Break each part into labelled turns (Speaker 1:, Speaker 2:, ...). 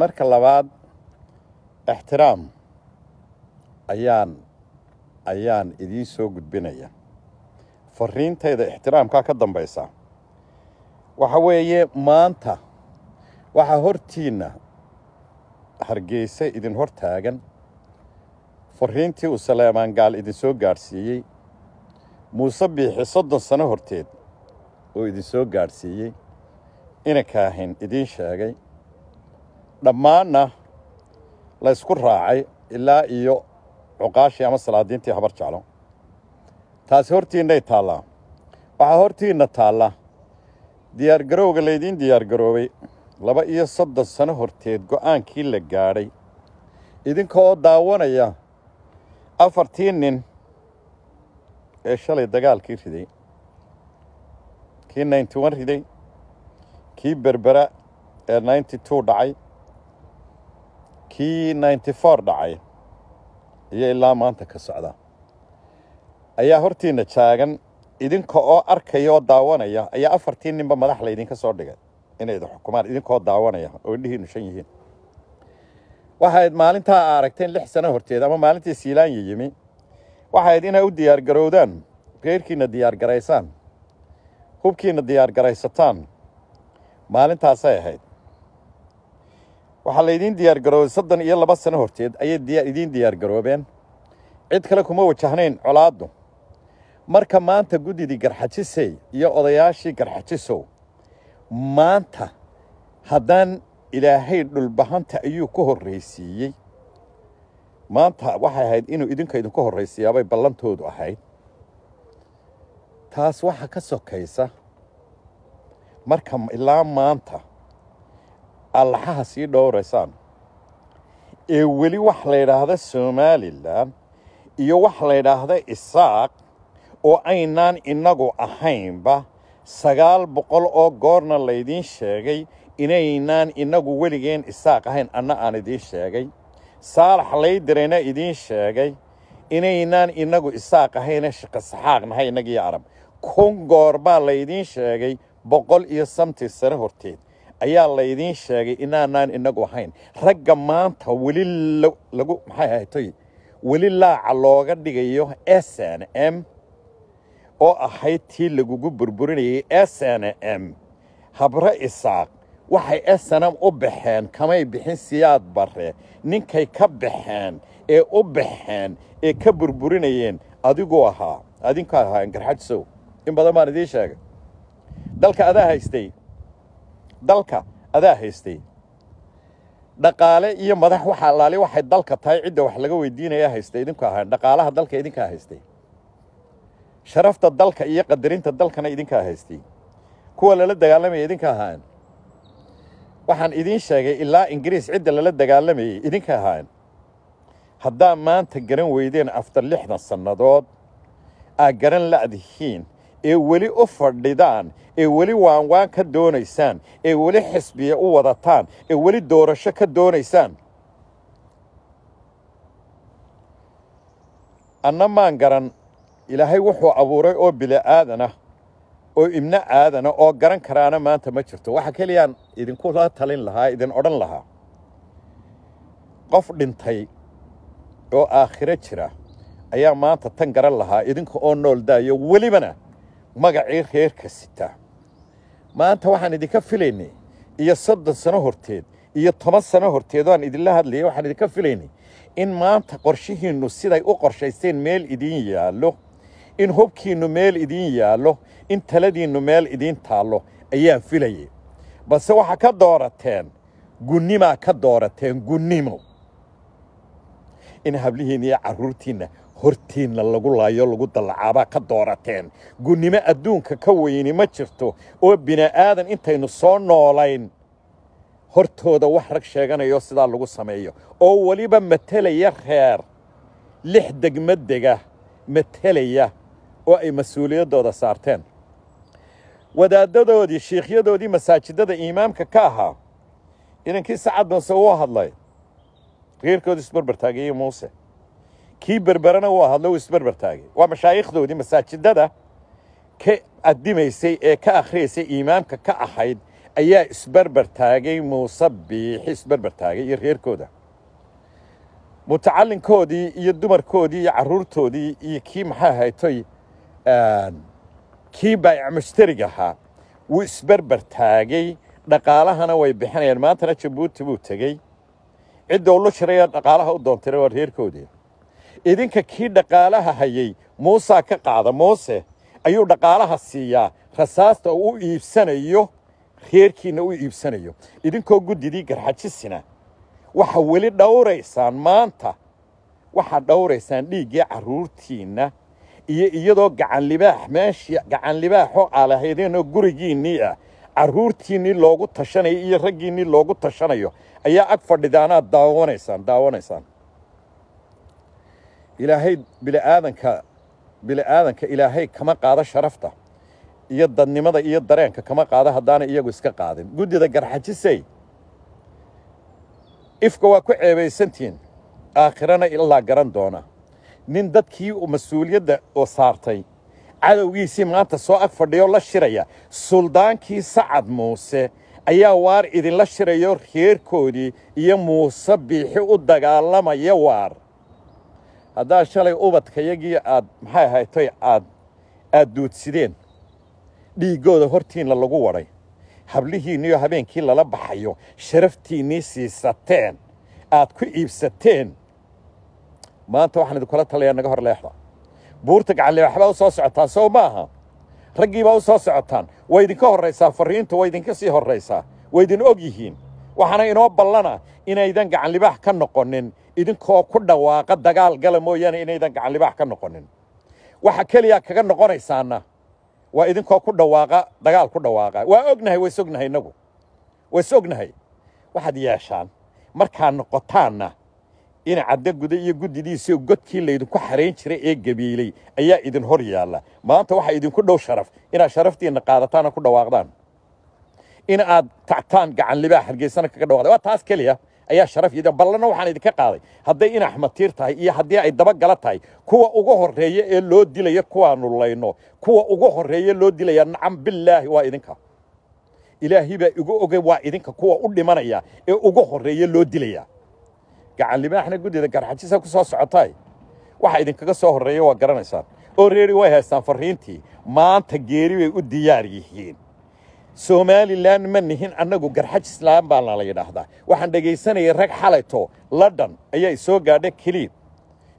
Speaker 1: marka labaad ixtiraam ayaan ayaan idiin soo gudbinaya fariintayda ixtiraamkaa ka dambaysa waxa weeye maanta waxaa hortiinna hargeyse idin hor taagan fariintii uu saleemaan gaal idinsoo gaadhsiiyey muuse biixi soddon sano horteed oo idinsoo gaadhsiiyey inakaahin idiin sheegay dhammaanna la ysku raacay ilaa iyo cuqaashii ama salaadiintii habar jeclo taasi hortiinnay taallaa waxaa hortiinna taalla diyaargarowga laydiin diyaargaroobay laba iyo soddon sano horteed go'aankii la gaadhay idinka oo daawanaya afartii nin ee shalay dagaalkii riday kii ninty one riday kii berbera ee ninty two dhacay kii ninty four dhacay iyo ilaa maanta ka socda ayaa hortiinna jaagan idinka oo arkaya oo daawanaya ayaa afartii ninba madax laydinka soo dhigay inay xukumaan idinkoo daawanaya oo indhihiinu shan yihiin waxayd maalintaa a aragteen lix sano horteed ama maalintii siilaanya yimi waxaad inay u diyaargarowdaan reerkiinna diyaargaraysaan hubkiinna diyaargaraysataan maalintaasay ahayd waxaa laydin diyaargaroobay soddon iyo laba sano horteed ayay idiin diyaargaroobeen cid kale kuma wajahnayn colaaddu marka maanta guddidii garxajisey iyo odayaashii garxajisow maanta haddaan ilaahay dhulbahanta ayuu ku horraysiiyey maanta waxay ahayd inuu idinka idinku horraysiiyaabay ballantoodu ahayd taas waxaa ka sokaysa marka ilaa maanta allaxaha sii dhowraysaan ee weli wax la yidhaahda somalilan iyo wax la yidhaahda isaaq oo aynaan innagu ahaynba sagaal boqol oo goorna laydiin sheegay inaynaan innagu weligeen isaaq ahayn anna aan idiin sheegay saalax laydirayna idiin sheegay inaynaan innagu isaaq ahayne shaqa saxaaq nahay innagiiyo arab kun goor baa laydiin sheegay boqol iyo samti sare horteed ayaa laydiin sheegay inaanaan inagu ahayn ragga maanta weli lagu maxay ahatay weli laaca looga dhigayo s n m oo ahayd tii lagugu burburinayay s n m habre isaaq waxay s n m u baxeen kamay bixin siyaad bare ninkay ka baxeen ee u baxeen ee ka burburinayeen adigu ahaa adinku ahaa garxajsow in badan baan idiin sheegay dalka adaa haystay dalka adaa haystay dhaqaale iyo madax waxa allaali waxay dalka tahay cidda wax laga weydiinaya haystay idinku ahayn dhaqaalaha dalka idinkaa haystay sharafta dalka iyo qadarinta dalkana idinkaa haystay kuwa lala dagaalamaya idinka ahayn waxaan idiin sheegay ilaa ingiriis cidda lala dagaalamayey idinka ahayn haddaa maanta garan weydeen aftar lixdan sannadood aa garan la'dihiin ee weli u fadhidaan ee weli waanwaan ka doonaysaan ee weli xisbiya u wadataan ee weli doorasho ka doonaysaan anna maan garan ilaahay wuxuu abuuray oo bili'aadanah oo ibno aadana oo garan karaana maanta ma jirto waxa keliyaan idinku idinkula talin lahaa idin odhan lahaa qof dhintay oo aakhiro jira ayaa maanta tan garan lahaa idinka oo nool daayo welibana magacii reerka sitaa maanta waxaan idinka filaynay iyo soddon sano horteed iyo toban sano horteed oaan idinla hadlayay waxaan idinka filaynay in maanta qorshihiinnu siday u qorshaysteen meel idiin yaallo in hubkiinnu meel idiin yaallo in taladiinnu meel idiin taallo ayaan filayay balse waxaa ka doorateen gunnimaa ka doorateen gunnimo in hablihiinna iyo caruurtiinna hortiinna lagu laayo lagu dallacaabaa ka doorateen gunnimo adduunka ka weyni ma jirto oo bini'aadan intaynu soo noolayn hortooda wax rag sheeganayo sidaa lagu sameeyo oo weliba matelaya reer lix degmadega matelaya oo ay mas-uuliyaddooda saarteen wadaadadoodii shiikhyadoodii masaajidada iimaamka ka ahaa idankii sacad banse uu hadlay reerkooda isbarbartaagayey muuse kii berberana waa hadlo isberber taagay waa mashaayikhdoodii masaajidada ka adimaysay ee ka akhriyaysay imaamka ka ahayd ayaa isberber taagay muuse biixi isberber taagay iyo reerkooda mutacalinkoodii iyo dumarkoodii iyo caruurtoodii iyo kii maxaa haytoy ehm, kii baayic ahaa wuu isberber taagay dhaqaalahana way bixinayeen maantana jabuuti buu tegey ciddoolushiraya dhaqaalaha u doontayna waa reerkoodii idinka kii dhaqaalaha hayay muusaa ka qaada moose ayuu dhaqaalaha siiyaa rasaasta oo u iibsanayo reerkiinna u iibsanayo idinkoo guddidii garxajisina waxaa weli dhowraysaan maanta waxaad dhowraysaan dhiiggii caruurtiinna iyo iyadoo gacanlibaax meeshii gacanlibaaxoo aa gurigiinnii ah caruurtiinnii loogu tashanayo iyo raggiinnii loogu tashanayo ayaa ag fadhidaanaad daawanaysaan daawanaysaan ilaahay biniaadanka aadanka ilaahay kama qaado sharafta iyo dadnimada iyo dareenka kama qaado haddaana iyagu iska qaadin guddida garxajisay ifka waa ku ceebaysantihiin aakhirana ilaa garan doona nin dadkii mas-uuliyadda oo saartay cadowgiisii maanta soo ag fadhiyo la shiraya suldaankii sacad muuse ayaa waar idinla shirayo reerkoodii iyo muuse biixi u dagaalamaya waar haddaa shalay ubadka iyagii aad maxay ahaytoy aad aada duudsideen dhiiggooda hortiinna lagu wadhay iyo habeenkii lala baxayo sharaftiinnii siisateen aad ku iibsateen maanta waxaan idinkula talayaa naga hor leexda buurta gacanleeaxbaa u soo socotaan soo maaha raggii baa u soo socotaan way idinka horraysaa farriintu waa idinka sii horraysaa waa idin og yihiin waxaana inoo ballana inaydan gacanlibaax ka noqonin idinkoo ku dhawaaqa dagaal gala mooyaane inaydan gacanlibaax ka noqonin waxa keliya kaga noqonaysaana waa idinkoo ku dhawaaqa dagaal ku dhawaaqa waa ognahay waa isognahay innagu waa isognahay waxaad yeeshaan markaad noqotaanna in caddo guda iyo guddidiisio godkii laydinku xarayn jiray ee gabiilay ayaa idin hor yaalla maanta waxaa idinku dhow sharaf inaad sharaftiinna qaadataana ku dhawaaqdaan in aad tactaan gacan libaa hargeysana kaga dhawaaqday waa taas keliya ayaa sharaf iyo ballana waxaan idinka qaaday hadday in axmatiir tahay iyo haddii ay dabagala tahay kuwa ugu horeeya ee loo dilaya kuwaanu layno kuwa ugu horeeya loo dilaya nacam bilaahi waa idinka ilaahi baa igu ogay waa idinka kuwa u dhimanaya ee ugu horeeya loo dilaya gacan libaaxna guddeeda gaarxajisa ku soo socotaay waxa idinkaga soo horreeya waa garanaysaan oo reeri way haystaan fariintii maanta geeri bay u diyaar yihiin somalilan ma nihin annagu garxaj islaan baa nala yidhaahdaa waxaan dhagaysanayay rag xalayto london ayaa isoo gaadha keliib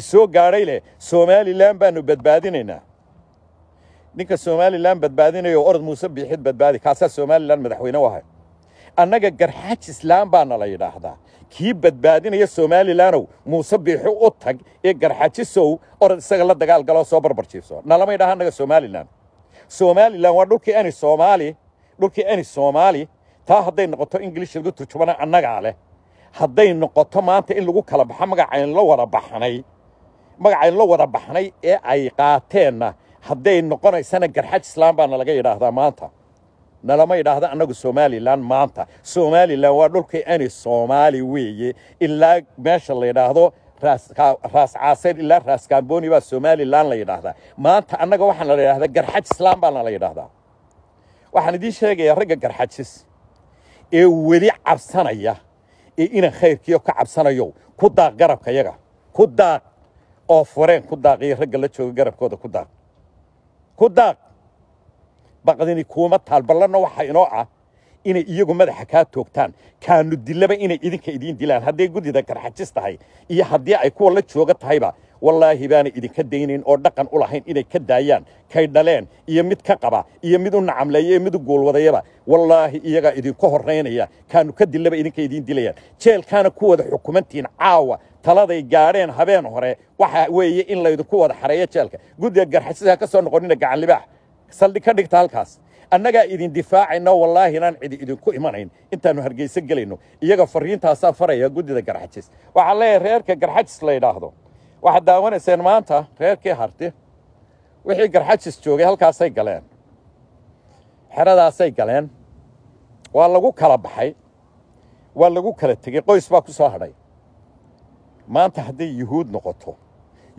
Speaker 1: isoo gaadhay leh somalilan baanu badbaadinaynaa ninka somalilan badbaadinayo orod muuse biixid badbaadi kaasaa somalilan madaxweyne u annaga garxaj islaan baa nala yidhaahdaa kii badbaadinaya somalilanow muuse biixi u tag ee garxajisow orod isaga la dagaal galoo soo barbarjiifso nalamay dhaha annaga somalilan somalilan waa dhulkii ani soomaali dhulkii ani soomaali taa hadday noqoto ingiliish laga turjumana annagaa leh hadday noqoto maanta in lagu kala baxa magacaynla wada baxnay magacaynla wada baxnay ee ay qaateenna hadday noqonaysana garxaj islaan baana laga yidhaahdaa maanta nalama yidhaahdo annagu somalilan maanta somalilan waa dhulkii ani soomaali weeye ilaa meesha la yidhaahdo raas caaseer ilaa raas kaambooni baa somalilan la yidhaahdaa maanta annaga waxaana la yidhahdaa garxaj islaan baana la yidhaahdaa waxaan idiin sheegayaa ragga garxajis ee weli cabsanaya ee inan khayrkiiyo ka cabsanayo ku daaq garabka yaga ku daaq oo fureen ku daaq iyo ragga la jooga garabkooda ku daaq ku daaq baqdini kuuma taal ballanna waxaa inoo ah inay iyagu madaxa kaa toogtaan kaanu dilaba inay idinka idiin dilaan hadday guddida garxajis tahay iyo haddii ay kuwa la jooga tahayba wallaahi baana idinka daynayn oo dhaqan u lahayn inay ka daayaan kay dhaleen iyo mid ka qaba iyo mid u nacamleeya iyo mid u goolwadayaba wallaahi iyagaa idinku horeynaya kaanu ka dillaba idinka idiin dilayaan jeelkaana ku wada xukumantiin caawa taladay gaadheen habeen hore waxa weeye in laydinku wada xareeyo jeelka guddiga garxasidaa ka soo noqonina gacanlibaax saldhig ka dhigta halkaas annagaa idin difaacayna wallaahi inaan cidi idinku imanayn intaannu hargeysa gelayno iyaga fariintaasaa faraya guddida garxajis waxaa leeyahay reerka garxajis la yidhaahdo waxaad daawanayseen maanta reerkii harti wixii garxajis joogay halkaasay galeen xeradaasay galeen waa lagu kala baxay waa lagu kala tegey qoys baa ku soo hadhay maanta hadday yuhuud noqoto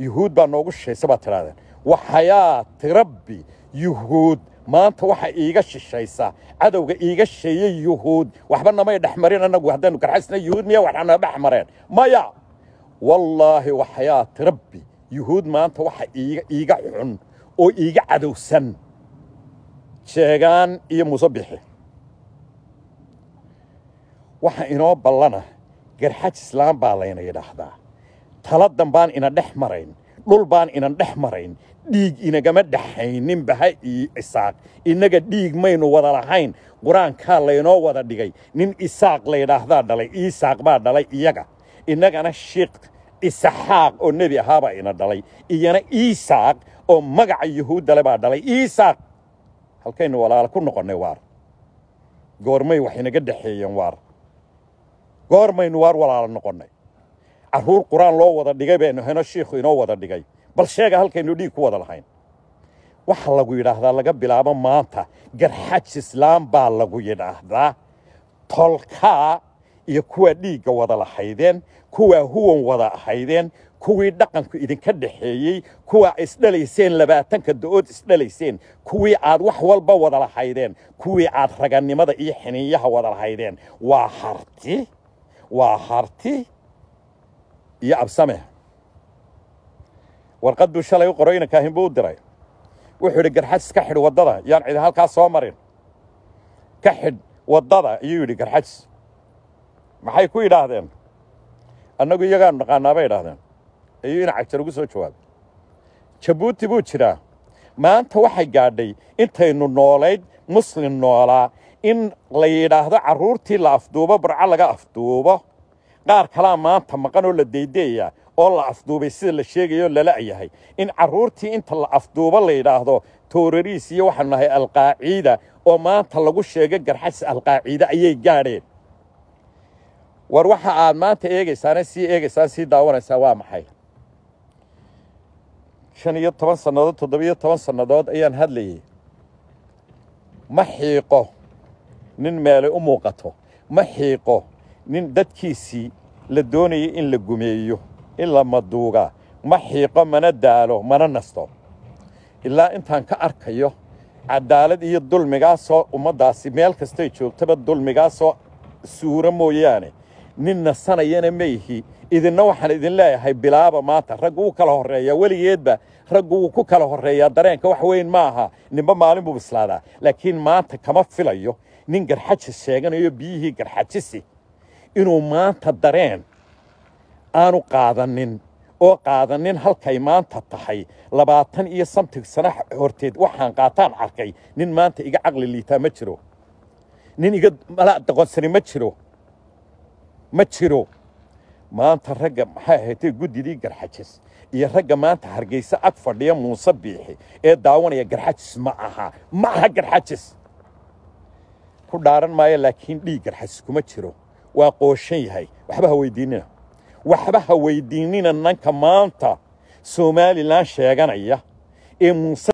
Speaker 1: yuhuud baa noogu shishaysa baad tidhahdeen waxayaati rabbi yuhuud maanta waxa iiga shishaysa cadowga iiga sheeyey yuhuud waxba namay dhex marin annagu haddaanu garxajisna yuhuud miya waxana dhex mareen maya wallaahi waxyaati rabbi yuhuud maanta waxa iiga xun oo iiga cadowsan sheegaan iyo musabixi waxa inoo ballana garxaj islaam baa layna yidhaahdaa taladan baan ina dhex marayn dhul baan inan dhex marayn dhiig inagama dhaxayninba ha iyo isaaq innaga dhiig maynu wada lahayn qur-aankaa laynoo wada dhigay nin isaaq laydhaahdaa dhalay iisaaq baa dhalay iyaga innagana shiiq isxaaq oo nebi ahaabaa ina dhalay iyana iisaaq oo magaca yuhuuddale baa dhalay iisaaq halkaynu walaalo ku noqonnay waar goormay wax inaga dhexeeyeen waar goormaynu waar walaala noqonnay caruur qur-aan loo wada dhigay baynu hayno shiikhu inoo wada dhigay bal sheega halkaynu dhiig ku wada lahayn waxa lagu yidhaahdaa laga bilaabo maanta garxaj islaam baa lagu yidhaahdaa tolkaa iyo kuwa dhiigga wada lahaydeen kuwa huwan wada ahaydeen kuwii dhaqanku idinka dhaxeeyey kuwa isdhalayseen labaatanka do-ood isdhalayseen kuwii aad wax walba wada lahaydeen kuwii aad raganimada iyo xiniinyaha wada lahaydeen waa harti waa harti iyo absame buu shalay u qoro inankahin buu u diray wuxuu idhi garxaj iska xidh waddada yaan cidi halkaa soo marin ka xidh waddada ayuu yidhi garxajs maxay ku yidhaahdeen annagu iyagaanu dhaqaanaa bay idhaahdeen ayuu ina cagjar ugu soo jawaabay jabuuti buu jiraa maanta waxay gaadhay intaynu noolayd muslim noolaa in la yidhaahdo carruurtii la afduubo barco laga afduubo qaar kalaa maanta maqan oo la deydeeya oo la afduubay sida la sheegayo lala'yahay in carruurtii inta la afduubo la yidhaahdo toorariis iyo waxaanu nahay alqaaciida oo maanta lagu sheegay garxas alqaaciida ayay gaadheen war waxa aad maanta eegeysaane sii eegeysaan sii daawanaysaa waa maxay shan iyo toban sannadood toddobiyo toban sannadood ayaan hadlayay ma xiiqo nin meelay u muuqato ma xiiqo nin dadkiisii la doonayay in la gumeeyo in la maduuga ma xiiqo mana daalo mana nasto ilaa intaan ka arkayo cadaalad iyo dulmigaasoo ummaddaasi meel kastay joogtaba dulmigaasoo suuro mooyaane nin nasanayana ma idinna waxaan idin leeyahay bilaaba maanta rag wuu kala horreeyaa weligeedba rag wuu ku kala horreeyaa dareenka wax weyn ma aha ninba maalin buu bislaadaa laakiin maanta kama filayo nin garxaji sheeganayo biyihii garxajisi inuu maanta dareen aanu qaadanin oo qaadanin halkay maanta tahay labaatan iyo samtig sano horteed waxaan qaataan arkay nin maanta iga caqli liitaa ma jiro nin iga mala doqonsani ma jiro ma jiro maanta ragga maxay ahaatee guddidii garxajis iyo ragga maanta hargeysa ag fadhiya muuse biixi ee daawanaya garxajis ma aha ma aha garxajis ku dhaaran maayo laakiin dhiig garxajis kuma jiro waa qooshan yahay waxba ha weydiinina waxba ha weydiinina nanka maanta somalilan sheeganaya ee muuse